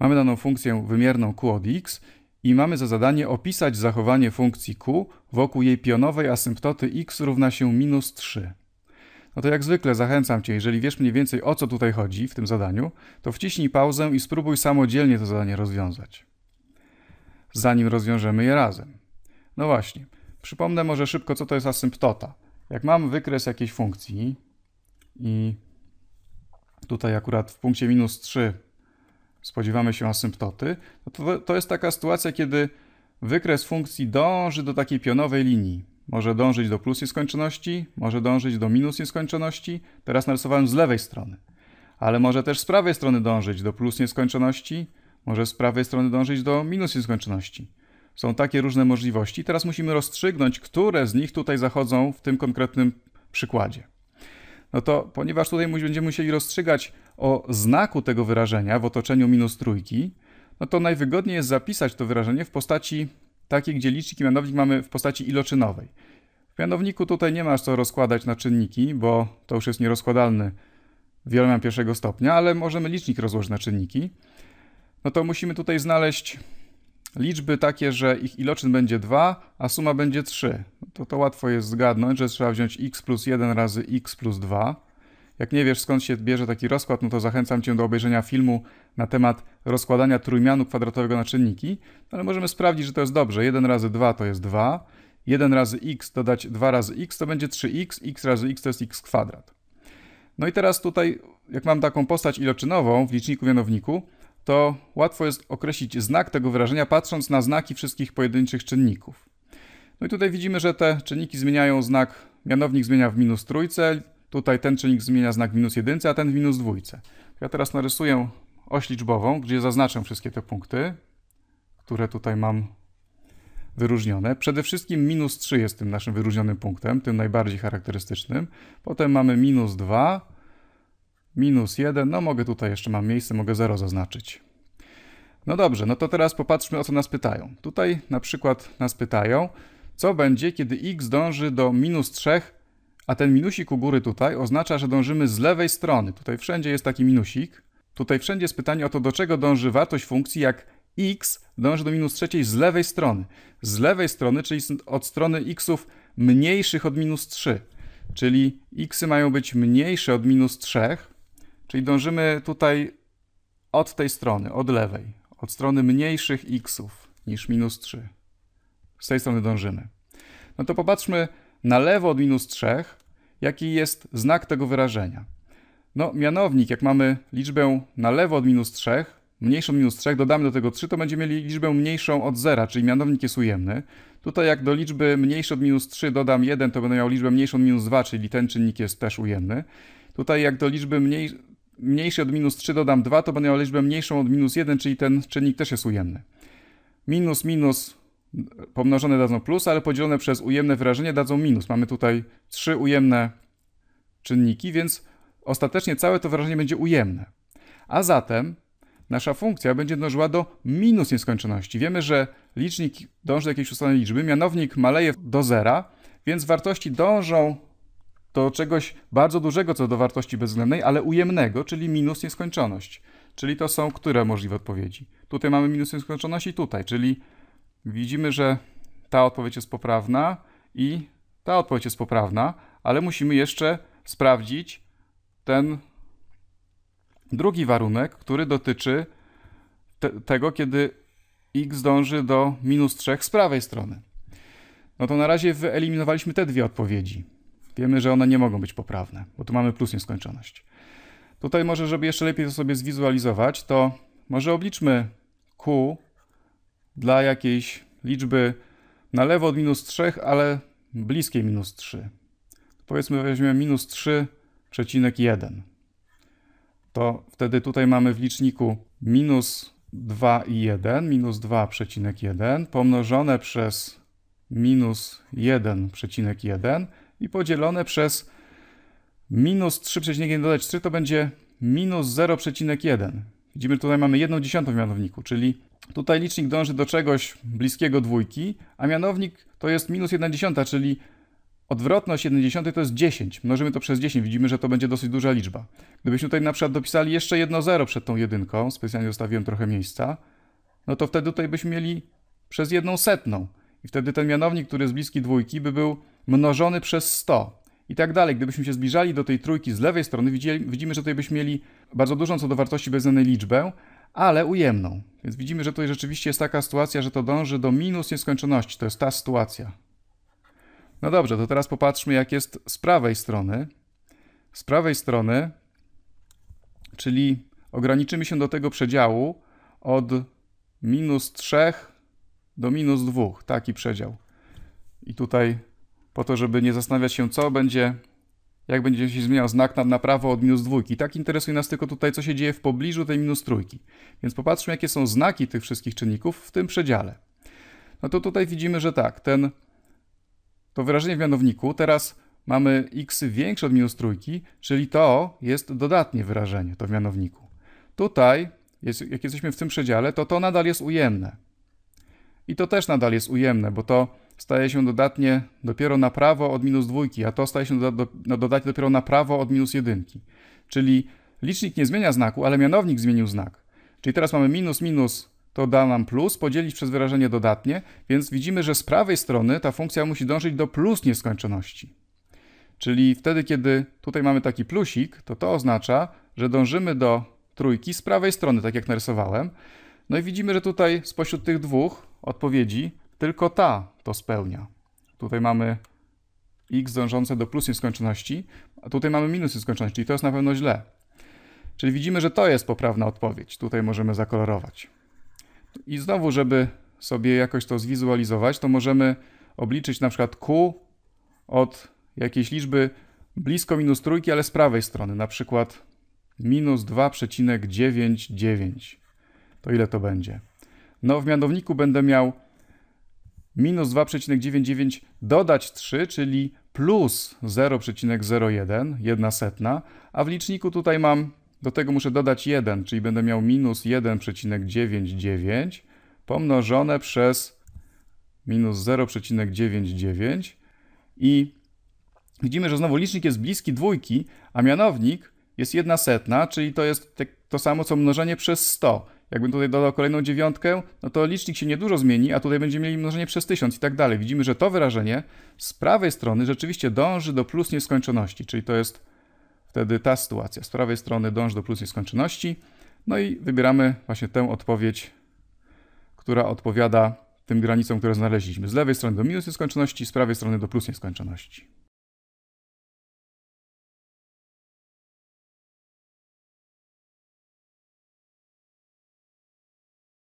Mamy daną funkcję wymierną q od x i mamy za zadanie opisać zachowanie funkcji q wokół jej pionowej asymptoty x równa się minus 3. No to jak zwykle zachęcam Cię, jeżeli wiesz mniej więcej o co tutaj chodzi w tym zadaniu, to wciśnij pauzę i spróbuj samodzielnie to zadanie rozwiązać. Zanim rozwiążemy je razem. No właśnie, przypomnę może szybko, co to jest asymptota. Jak mam wykres jakiejś funkcji i tutaj akurat w punkcie minus 3 spodziewamy się asymptoty, no to, to jest taka sytuacja, kiedy wykres funkcji dąży do takiej pionowej linii. Może dążyć do plus nieskończoności, może dążyć do minus nieskończoności. Teraz narysowałem z lewej strony. Ale może też z prawej strony dążyć do plus nieskończoności, może z prawej strony dążyć do minus nieskończoności. Są takie różne możliwości. Teraz musimy rozstrzygnąć, które z nich tutaj zachodzą w tym konkretnym przykładzie no to ponieważ tutaj będziemy musieli rozstrzygać o znaku tego wyrażenia w otoczeniu minus trójki, no to najwygodniej jest zapisać to wyrażenie w postaci takiej, gdzie licznik i mianownik mamy w postaci iloczynowej. W mianowniku tutaj nie masz co rozkładać na czynniki, bo to już jest nierozkładalny wielomian pierwszego stopnia, ale możemy licznik rozłożyć na czynniki. No to musimy tutaj znaleźć liczby takie, że ich iloczyn będzie 2, a suma będzie 3 to to łatwo jest zgadnąć, że trzeba wziąć x plus 1 razy x plus 2. Jak nie wiesz skąd się bierze taki rozkład, no to zachęcam Cię do obejrzenia filmu na temat rozkładania trójmianu kwadratowego na czynniki, no ale możemy sprawdzić, że to jest dobrze. 1 razy 2 to jest 2, 1 razy x dodać 2 razy x to będzie 3x, x razy x to jest x kwadrat. No i teraz tutaj, jak mam taką postać iloczynową w liczniku mianowniku, to łatwo jest określić znak tego wyrażenia patrząc na znaki wszystkich pojedynczych czynników. No i tutaj widzimy, że te czynniki zmieniają znak, mianownik zmienia w minus trójce, tutaj ten czynnik zmienia znak minus jedynce, a ten w minus dwójce. Ja teraz narysuję oś liczbową, gdzie zaznaczę wszystkie te punkty, które tutaj mam wyróżnione. Przede wszystkim minus 3 jest tym naszym wyróżnionym punktem, tym najbardziej charakterystycznym. Potem mamy minus 2, minus 1, no mogę tutaj jeszcze, mam miejsce, mogę 0 zaznaczyć. No dobrze, no to teraz popatrzmy o co nas pytają. Tutaj na przykład nas pytają, co będzie, kiedy x dąży do minus 3, a ten minusik u góry tutaj oznacza, że dążymy z lewej strony. Tutaj wszędzie jest taki minusik. Tutaj wszędzie jest pytanie o to, do czego dąży wartość funkcji, jak x dąży do minus trzeciej z lewej strony. Z lewej strony, czyli od strony xów mniejszych od minus 3. Czyli xy mają być mniejsze od minus 3, czyli dążymy tutaj od tej strony, od lewej, od strony mniejszych xów niż minus 3 z tej strony dążymy. No to popatrzmy na lewo od minus 3, jaki jest znak tego wyrażenia. No, mianownik, jak mamy liczbę na lewo od minus 3, mniejszą od minus 3, dodamy do tego 3, to będziemy mieli liczbę mniejszą od 0, czyli mianownik jest ujemny. Tutaj jak do liczby mniejszej od minus 3 dodam 1, to będę miał liczbę mniejszą od minus 2, czyli ten czynnik jest też ujemny. Tutaj jak do liczby mniej, mniejszej od minus 3 dodam 2, to będę miał liczbę mniejszą od minus 1, czyli ten czynnik też jest ujemny. Minus, minus, pomnożone dadzą plus, ale podzielone przez ujemne wyrażenie dadzą minus. Mamy tutaj trzy ujemne czynniki, więc ostatecznie całe to wyrażenie będzie ujemne. A zatem nasza funkcja będzie dążyła do minus nieskończoności. Wiemy, że licznik dąży do jakiejś ustalonej liczby, mianownik maleje do zera, więc wartości dążą do czegoś bardzo dużego co do wartości bezwzględnej, ale ujemnego, czyli minus nieskończoność. Czyli to są które możliwe odpowiedzi. Tutaj mamy minus nieskończoność i tutaj, czyli Widzimy, że ta odpowiedź jest poprawna i ta odpowiedź jest poprawna, ale musimy jeszcze sprawdzić ten drugi warunek, który dotyczy te, tego, kiedy x dąży do minus 3 z prawej strony. No to na razie wyeliminowaliśmy te dwie odpowiedzi. Wiemy, że one nie mogą być poprawne, bo tu mamy plus nieskończoność. Tutaj może, żeby jeszcze lepiej to sobie zwizualizować, to może obliczmy q dla jakiejś liczby na lewo od minus 3, ale bliskiej minus 3. Powiedzmy weźmiemy minus 3,1. To wtedy tutaj mamy w liczniku minus 2 i 1, minus 2,1 pomnożone przez minus 1,1 i podzielone przez minus 3,1 dodać 3 to będzie minus 0,1. Widzimy, że tutaj mamy jedną dziesiątą w mianowniku, czyli tutaj licznik dąży do czegoś bliskiego dwójki, a mianownik to jest minus 1 dziesiąta, czyli odwrotność 1 dziesiątej to jest 10. Mnożymy to przez 10, widzimy, że to będzie dosyć duża liczba. Gdybyśmy tutaj na przykład dopisali jeszcze jedno 0 przed tą jedynką, specjalnie zostawiłem trochę miejsca, no to wtedy tutaj byśmy mieli przez jedną setną. I wtedy ten mianownik, który jest bliski dwójki, by był mnożony przez 100 i tak dalej. Gdybyśmy się zbliżali do tej trójki z lewej strony, widzimy, że tutaj byśmy mieli bardzo dużą co do wartości bezwzględnej liczbę, ale ujemną. Więc widzimy, że tutaj rzeczywiście jest taka sytuacja, że to dąży do minus nieskończoności. To jest ta sytuacja. No dobrze, to teraz popatrzmy, jak jest z prawej strony. Z prawej strony, czyli ograniczymy się do tego przedziału od minus 3 do minus 2, taki przedział. I tutaj po to, żeby nie zastanawiać się, co będzie, jak będzie się zmieniał znak na, na prawo od minus dwójki. Tak interesuje nas tylko tutaj, co się dzieje w pobliżu tej minus trójki. Więc popatrzmy, jakie są znaki tych wszystkich czynników w tym przedziale. No to tutaj widzimy, że tak, ten, to wyrażenie w mianowniku, teraz mamy x większe od minus trójki, czyli to jest dodatnie wyrażenie, to w mianowniku. Tutaj, jest, jak jesteśmy w tym przedziale, to to nadal jest ujemne. I to też nadal jest ujemne, bo to staje się dodatnie dopiero na prawo od minus dwójki, a to staje się no, dodatnie dopiero na prawo od minus jedynki. Czyli licznik nie zmienia znaku, ale mianownik zmienił znak. Czyli teraz mamy minus minus to da nam plus, podzielić przez wyrażenie dodatnie, więc widzimy, że z prawej strony ta funkcja musi dążyć do plus nieskończoności. Czyli wtedy, kiedy tutaj mamy taki plusik, to to oznacza, że dążymy do trójki z prawej strony, tak jak narysowałem. No i widzimy, że tutaj spośród tych dwóch odpowiedzi tylko ta to spełnia. Tutaj mamy x dążące do plus nieskończoności, a tutaj mamy minus nieskończoności i to jest na pewno źle. Czyli widzimy, że to jest poprawna odpowiedź. Tutaj możemy zakolorować. I znowu, żeby sobie jakoś to zwizualizować, to możemy obliczyć na przykład q od jakiejś liczby blisko minus trójki, ale z prawej strony, na przykład minus 2,99. To ile to będzie? No w mianowniku będę miał minus 2,99 dodać 3, czyli plus 0,01, jedna setna, a w liczniku tutaj mam, do tego muszę dodać 1, czyli będę miał minus 1,99 pomnożone przez minus 0,99 i widzimy, że znowu licznik jest bliski dwójki, a mianownik jest jedna setna, czyli to jest to samo co mnożenie przez 100. Jakbym tutaj dodał kolejną dziewiątkę, no to licznik się niedużo zmieni, a tutaj będziemy mieli mnożenie przez 1000 i tak dalej. Widzimy, że to wyrażenie z prawej strony rzeczywiście dąży do plus nieskończoności, czyli to jest wtedy ta sytuacja. Z prawej strony dąży do plus nieskończoności. No i wybieramy właśnie tę odpowiedź, która odpowiada tym granicom, które znaleźliśmy. Z lewej strony do minus nieskończoności, z prawej strony do plus nieskończoności.